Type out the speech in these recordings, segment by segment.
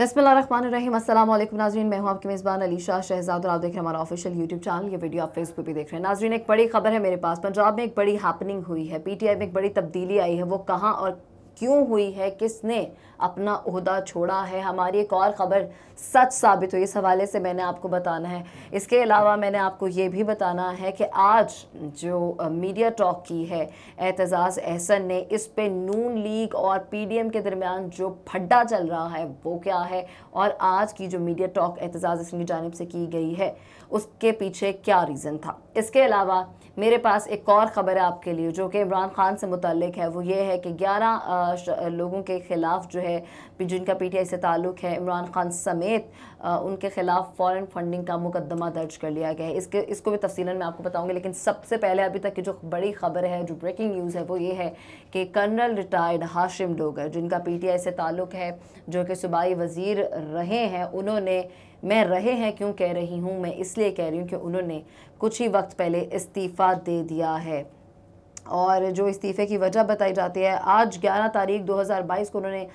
बसमिलीम नाजरीन मैं हूं आपके मेज़बान अली शाह शहजाद और आप देख रहे हैं हमारा ऑफिशियल यूट्यूब चैनल ये वीडियो आप फेसबुक भी देख रहे हैं नाजरीन एक बड़ी खबर है मेरे पास पंजाब में एक बड़ी हैपनिंग हुई है पीटीआई में एक बड़ी तब्दीली आई है वो कहाँ और क्यों हुई है किसने अपना अहदा छोड़ा है हमारी एक और ख़बर सच साबित हुई इस हवाले से मैंने आपको बताना है इसके अलावा मैंने आपको ये भी बताना है कि आज जो मीडिया टॉक की है एतजाज़ एहसन ने इस पे नून लीग और पीडीएम के दरमियान जो फड्डा चल रहा है वो क्या है और आज की जो मीडिया टॉक एतजाज़ एहसन की जानब से की गई है उसके पीछे क्या रीज़न था इसके अलावा मेरे पास एक और ख़बर है आपके लिए जो कि इमरान खान से मुतल है वो ये है कि ग्यारह लोगों के ख़िलाफ़ जो है है जिनका आई से ताल्लुक़ है इमरान खान समेत आ, उनके खिलाफ फॉरेन फंडिंग का मुकदमा दर्ज कर लिया गया है इसके इसको भी तफसीला मैं आपको बताऊँगी लेकिन सबसे पहले अभी तक की जो बड़ी खबर है जो ब्रेकिंग न्यूज़ है वो ये है कि कर्नल रिटायर्ड हाशिम डोगर जिनका पी टी आई से ताल्लुक़ है जो कि सूबाई वज़ी रहे हैं उन्होंने मैं रहे हैं क्यों कह रही हूँ मैं इसलिए कह रही हूँ कि उन्होंने कुछ ही वक्त पहले इस्तीफ़ा दे दिया है और जो इस्तीफ़े की वजह बताई जाती है आज 11 तारीख 2022 को उन्होंने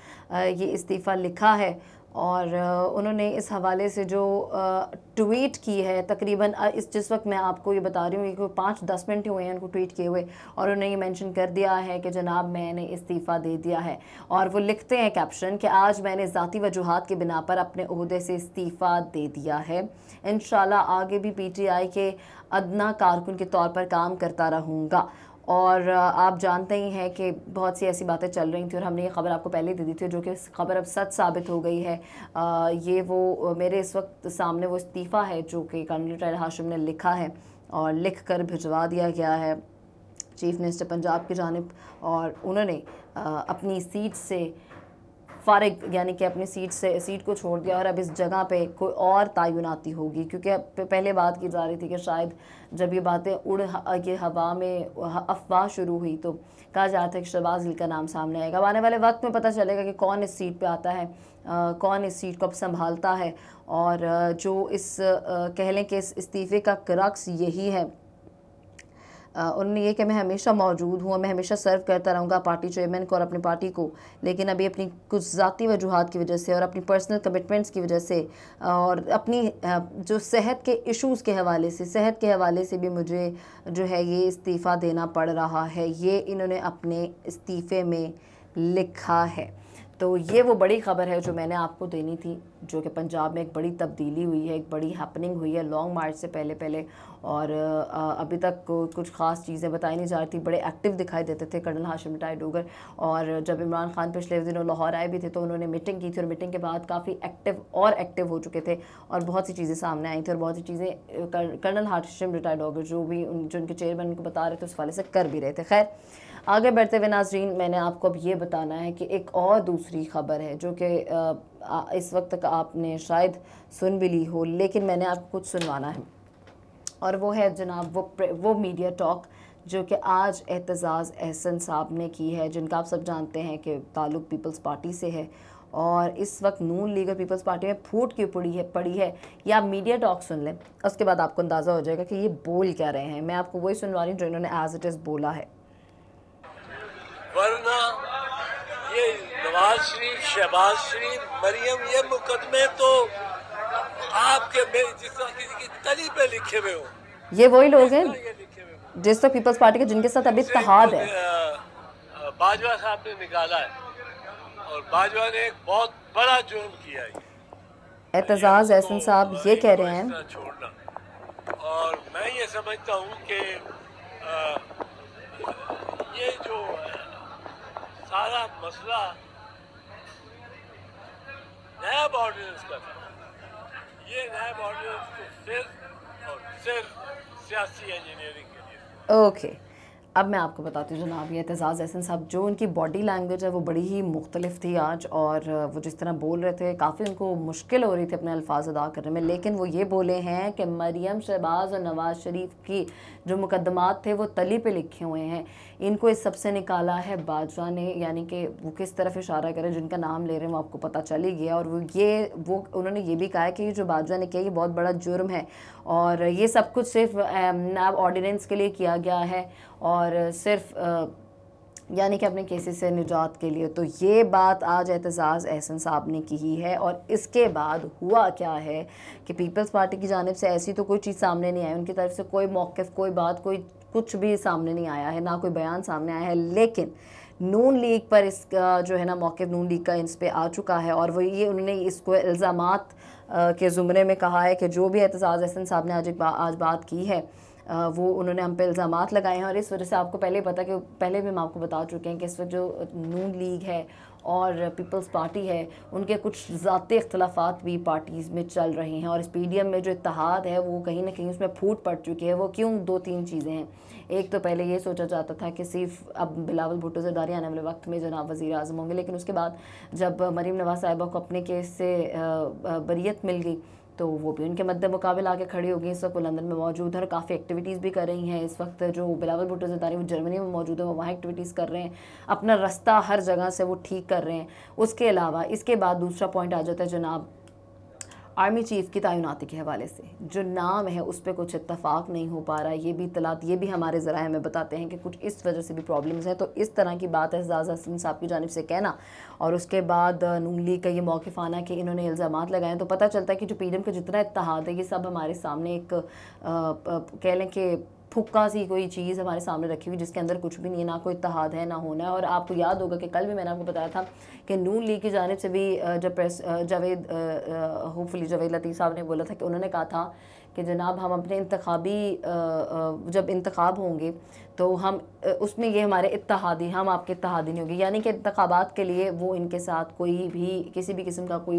ये इस्तीफ़ा लिखा है और उन्होंने इस हवाले से जो ट्वीट की है तकरीबन इस जिस वक्त मैं आपको ये बता रही हूँ कि कोई पाँच दस मिनट हुए हैं उनको ट्वीट किए हुए और उन्होंने ये मेंशन कर दिया है कि जनाब मैंने इस्तीफ़ा दे दिया है और वो लिखते हैं कैप्शन कि आज मैंने ज़ाती वजूहत के बिना पर अपने अहदे से इस्तीफ़ा दे दिया है इन आगे भी पी टी आई के अदना कारकुन के तौर पर काम करता रहूँगा और आप जानते ही हैं कि बहुत सी ऐसी बातें चल रही थी और हमने ये खबर आपको पहले दे दी थी जो कि खबर अब सच साबित हो गई है आ, ये वो मेरे इस वक्त सामने वो इस्तीफ़ा है जो कि कर्नल टैल हाशिम ने लिखा है और लिख कर भिजवा दिया गया है चीफ मिनिस्टर पंजाब की जानब और उन्होंने अपनी सीट से फ़ारग यानी कि अपनी सीट से सीट को छोड़ दिया और अब इस जगह पे कोई और तयनती होगी क्योंकि अब पहले बात की जा रही थी कि शायद जब ये बातें उड़ के हवा में अफवाह शुरू हुई तो कहा जा रहा था कि शहबाज का नाम सामने आएगा अब आने वाले वक्त में पता चलेगा कि कौन इस सीट पर आता है आ, कौन इस सीट को अब संभालता है और जो इस कह लें कि इस इस्तीफ़े का क्रक्स यही है उन्होंने ये कि मैं हमेशा मौजूद हूँ मैं हमेशा सर्व करता रहूँगा पार्टी चेयरमैन को और अपनी पार्टी को लेकिन अभी अपनी कुछ ज़ाती वजूहत की वजह से और अपनी पर्सनल कमिटमेंट्स की वजह से और अपनी जो सेहत के इशूज़ के हवाले से सेहत के हवाले से भी मुझे जो है ये इस्तीफ़ा देना पड़ रहा है ये इन्होंने अपने इस्तीफ़े में लिखा है तो ये वो बड़ी खबर है जो मैंने आपको देनी थी जो कि पंजाब में एक बड़ी तब्दीली हुई है एक बड़ी हैपनिंग हुई है लॉन्ग मार्च से पहले पहले और अभी तक कुछ ख़ास चीज़ें बताई नहीं जा रही थी बड़े एक्टिव दिखाई देते थे कर्नल हाशिम टाई डोगर और जब इमरान खान पिछले दिनों लाहौर आए भी थे तो उन्होंने मीटिंग की थी और मीटिंग के बाद काफ़ी एक्टिव और एक्टिव हो चुके थे और बहुत सी चीज़ें सामने आई थी और बहुत सी चीज़ें कर्नल हाशिम रिटायर डोगर जो भी उन जो उनके चेयरमैन उनको बता रहे थे उस हवाले से कर भी रहे थे खैर आगे बढ़ते हुए नाजरीन मैंने आपको अब ये बताना है कि एक और दूसरी खबर है जो कि इस वक्त तक आपने शायद सुन भी ली हो लेकिन मैंने आपको कुछ सुनवाना है और वो है जनाब वो वो मीडिया टॉक जो कि आज एतजाज़ एहसन साहब ने की है जिनका आप सब जानते हैं कि ताल्लुक़ पीपल्स पार्टी से है और इस वक्त नून लीग और पीपल्स पार्टी में फूट क्यों पड़ी है पड़ी है या आप मीडिया टॉक सुन लें उसके बाद आपको अंदाज़ा हो जाएगा कि ये बोल क्या रहे हैं मैं आपको वही सुनवा रही हूँ जो इन्होंने एज इट इज़ बोला है वरना ये नवाज शरीफ शहबाज शरीफ मरियम ये मुकदमे तो आपके जिस तरह किसी की तली पे लिखे हुए हो ये वही लोग हैं जिस तरह पीपल्स पार्टी के जिनके साथ अभी इतिहाद है बाजवा साहब ने निकाला है और बाजवा ने एक बहुत बड़ा जुर्म किया है एतजाज एहसन साहब ये कह रहे हैं छोड़ना और मैं ये समझता हूँ कि ये जो सारा मसला नैब ऑर्डिनेंस का था ये नैब ऑर्डिनेंस तो सिर्फ और सिर्फ सियासी इंजीनियरिंग के लिए ओके okay. अब मैं आपको बताती हूँ जनाब ये एतजाज़ एहसन साहब जो उनकी बॉडी लैंग्वेज है वो बड़ी ही मुख्तलिफ थी आज और वो जिस तरह बोल रहे थे काफ़ी उनको मुश्किल हो रही थी अपने अल्फाज अदा करने में लेकिन वो ये बोले हैं कि मरीम शहबाज और नवाज़ शरीफ की जो मुकदमात थे वो तली पे लिखे हुए हैं इनको इस सबसे निकाला है बादशाह ने यानी कि वो किस तरफ इशारा करें जिनका नाम ले रहे हैं वो आपको पता चल ही गया और वो ये वो उन्होंने ये भी कहा कि जो बादशाह ने किया ये बहुत बड़ा जुर्म है और ये सब कुछ सिर्फ नैब ऑर्डीनेंस के लिए किया गया है और सिर्फ यानी कि अपने केसेस से निजात के लिए तो ये बात आज एतजाज़ एहसन साहब ने की है और इसके बाद हुआ क्या है कि पीपल्स पार्टी की जानब से ऐसी तो कोई चीज़ सामने नहीं आई उनकी तरफ से कोई मौक़ कोई बात कोई कुछ भी सामने नहीं आया है ना कोई बयान सामने आया है लेकिन नून लीग पर इसका जो है ना मौक़ नून लीग का इस पर आ चुका है और वो ये उन्होंने इसको इल्ज़ाम के ज़ुमरे में कहा है कि जो भी एतजाज़ एहसन साहब ने आज बा, आज बात की है वो उन्होंने हम पे इल्ज़ाम लगाए हैं और इस वजह से आपको पहले पता कि पहले भी हम आपको बता चुके हैं कि इस वक्त जो नून लीग है और पीपल्स पार्टी है उनके कुछ ज़ाती इख्तलाफात भी पार्टीज़ में चल रहे हैं और इस पी डी एम में जो इतिहाद है वो कहीं ना कहीं उसमें फूट पड़ चुकी है वो क्यों दो तीन चीज़ें हैं एक तो पहले ये सोचा जाता था कि सिर्फ अब बिलावल भुट्टो जरदारी आने वाले वक्त में जनाब वज़ी अजम होंगे लेकिन उसके बाद जब मरीम नवाज साहिबा को अपने केस से बरीत मिल गई तो वो भी उनके मद्दे मुकाबल आके खड़ी होगी इस वक्त वो लंदन में मौजूद हैं और काफ़ी एक्टिविटीज़ भी कर रही हैं इस वक्त जो बिलावल भुट्टो जदारी वो जर्मनी में मौजूद है वो वहाँ एक्टिविटीज़ कर रहे हैं अपना रास्ता हर जगह से वो ठीक कर रहे हैं उसके अलावा इसके बाद दूसरा पॉइंट आ जाता है जनाब आर्मी चीफ़ की तैनाती के हवाले से जो नाम है उस पर कुछ इतफाक़ नहीं हो पा रहा ये भी इतलात ये भी हमारे ज़रा हमें बताते हैं कि कुछ इस वजह से भी प्रॉब्लम्स हैं तो इस तरह की बात है एजाज़ हसन साहब की जानब से कहना और उसके बाद नून लीग का ये मौक़ आना कि इन्होंने इल्ज़ाम लगाए तो पता चलता है कि जो पी का जितना इतिहाद है ये सब हमारे सामने एक कह लें कि फुक्का सी कोई चीज़ हमारे सामने रखी हुई जिसके अंदर कुछ भी नहीं है ना कोई इतहाद है ना होना है और आपको याद होगा कि कल भी मैंने आपको बताया था कि नून लीग की जानब से भी जब प्रेस जावेद होपफुली जावेद लतीफ़ साहब ने बोला था कि उन्होंने कहा था कि जनाब हम अपने इंतबी जब इंतखब होंगे तो हम उसमें ये हमारे इतिहादी हम आपके इतहादी नहीं होंगे यानी कि इंतबात के लिए वो इनके साथ कोई भी किसी भी किस्म का कोई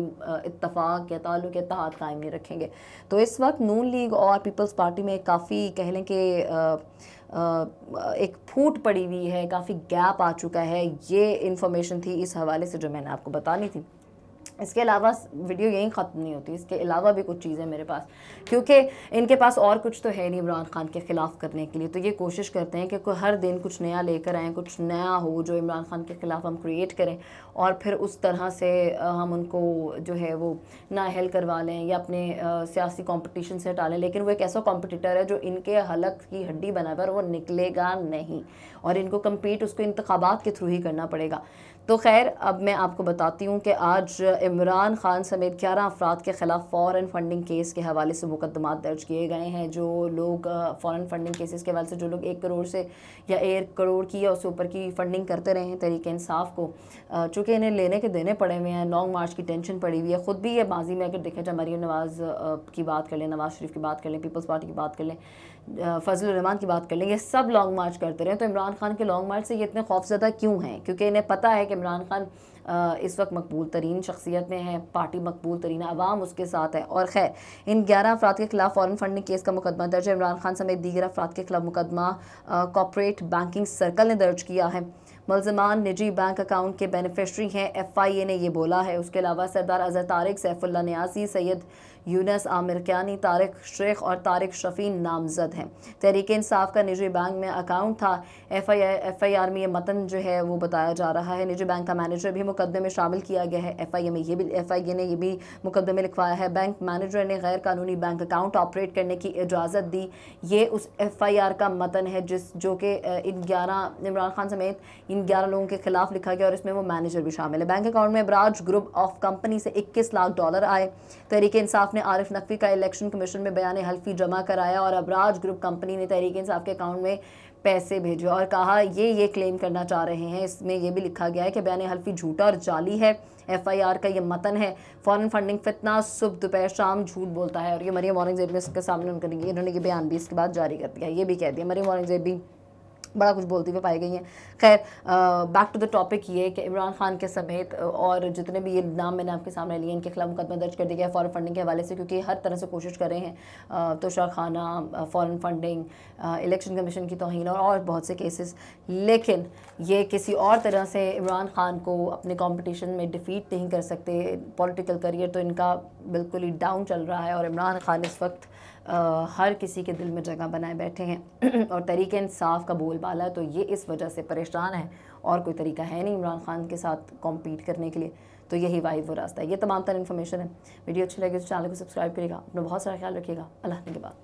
इतफ़ाक़ या ताल्लुक इतिहाद कायम नहीं रखेंगे तो इस वक्त नून लीग और पीपल्स पार्टी में काफ़ी कह लें कि एक फूट पड़ी हुई है काफ़ी गैप आ चुका है ये इन्फॉर्मेशन थी इस हवाले से जो मैंने आपको बतानी थी इसके अलावा वीडियो यहीं ख़त्म नहीं होती इसके अलावा भी कुछ चीज़ें मेरे पास क्योंकि इनके पास और कुछ तो है नहीं इमरान खान के ख़िलाफ़ करने के लिए तो ये कोशिश करते हैं कि हर दिन कुछ नया लेकर आएँ कुछ नया हो जो इमरान खान के ख़िलाफ़ हम क्रिएट करें और फिर उस तरह से हम उनको जो है वो नाहल करवा लें या अपने सियासी कॉम्पटिशन से हटा लें लेकिन वो एक ऐसा कॉम्पिटिटर है जो इनके हलक की हड्डी बनाकर वो निकलेगा नहीं और इनको कम्पीट उसको इंतबात के थ्रू ही करना पड़ेगा तो खैर अब मैं आपको बताती हूँ कि आज इमरान खान समेत ग्यारह अफराद के ख़िलाफ़ फॉरेन फंडिंग केस के हवाले से मुकदमा दर्ज किए गए हैं जो लोग फॉरेन फंडिंग केसेस के हवाले से जो लोग एक करोड़ से या एक करोड़ की या उससे ऊपर की फ़ंडिंग करते रहे हैं तरीके इंसाफ को चूँकि इन्हें लेने के देने पड़े हुए हैं लॉन्ग मार्च की टेंशन पड़ी हुई है ख़ुद भी ये माजी में अगर देखें जब मरीम नवाज़ की बात कर लें नवाज़ शरीफ की बात कर लें पीपल्स पार्टी की बात कर लें फजल रहमान की बात कर लेंगे सब लॉन्ग मार्च करते रहे तो इमरान खान के लॉन्ग मार्च से ये इतने खौफजदा क्यों हैं क्योंकि इन्हें पता है कि इमरान खान इस वक्त मकबूल तरीन शख्सियत में है पार्टी मकबूल तरीन आवाम उसके साथ है और खैर इन ग्यारह अफराद के खिलाफ फ़ॉरन फंड ने केस का मुकदमा दर्ज है इमरान खान समेत दीगर अफराद के खिलाफ मुकदमा कॉपरेट बैंकिंग सर्कल ने दर्ज किया है मुलजमान निजी बैंक अकाउंट के बेनिफिशरी हैं एफ आई ए ने यह बोला है उसके अलावा सरदार अजहर तारिक सैफुल्ला न्यासी सैयद यूनस आमिर क्यानी तारिक शेख और तारिक शफीन नामजद हैं तहरीक इंसाफ का निजी बैंक में अकाउंट था F I F I R में ये मतन जो है वो बताया जा रहा है निजी बैंक का मैनेजर भी मुकदमे में शामिल किया गया है एफ आई ए में ये भी एफ आई ए ने यह भी मुकदमे लिखवाया है बैंक मैनेजर ने गैर कानूनी बैंक अकाउंट ऑपरेट करने की इजाज़त दी ये उस एफ आई आर का मतन है जिस जो कि इन ग्यारह इमरान खान समेत इन ग्यारह लोगों के खिलाफ लिखा गया और इसमें वो मैनेजर भी शामिल है बैंक अकाउंट में ब्राज ग्रुप ऑफ कंपनी से इक्कीस लाख डॉलर आए तहरीक इंसाफ ने आरिफ नकवी का इलेक्शन कमीशन में बयान हल्फी जमा कराया और अबराज ग्रुप कंपनी ने तहरीक इंसाफ के अकाउंट में पैसे भेजे और कहा ये ये क्लेम करना चाह रहे हैं इसमें यह भी लिखा गया है कि बयान हल्फी झूठा और जाली है एफआईआर का ये मतन है फॉरेन फंडिंग फितना सुबह दोपहर शाम झूठ बोलता है और ये मरियम औरंगजेब ने इसके सामने उनके इन्होंने ये बयान भी इसके बाद जारी कर दिया ये भी कह दिया मरियम औरंगजेब भी बड़ा कुछ बोलती हुई पाई गई हैं खैर बैक टू द टॉपिक ये कि इमरान खान के समेत और जितने भी ये नाम मैंने आपके सामने लिए इनके खिलाफ मुकदमा दर्ज कर दिया गया फॉरन फंडिंग के हवाले से क्योंकि हर तरह से कोशिश कर रहे हैं तोशा खाना फॉरन फंडिंग इलेक्शन कमीशन की तोहन और, और बहुत से केसेस लेकिन ये किसी और तरह से इमरान खान को अपने कॉम्पिटिशन में डिफ़ीट नहीं कर सकते पॉलिटिकल करियर तो इनका बिल्कुल ही डाउन चल रहा है और इमरान खान इस वक्त आ, हर किसी के दिल में जगह बनाए बैठे हैं और तरीके इंसाफ का बोलबाला तो ये इस वजह से परेशान है और कोई तरीका है नहीं इमरान खान के साथ कॉम्पीट करने के लिए तो यही वाहिद वो रास्ता है ये तमाम तरह इन्फॉर्मेशन है वीडियो अच्छी लगे तो चैनल को सब्सक्राइब करिएगा अपना बहुत सारा ख्याल रखिएगा अल्लाह के बाद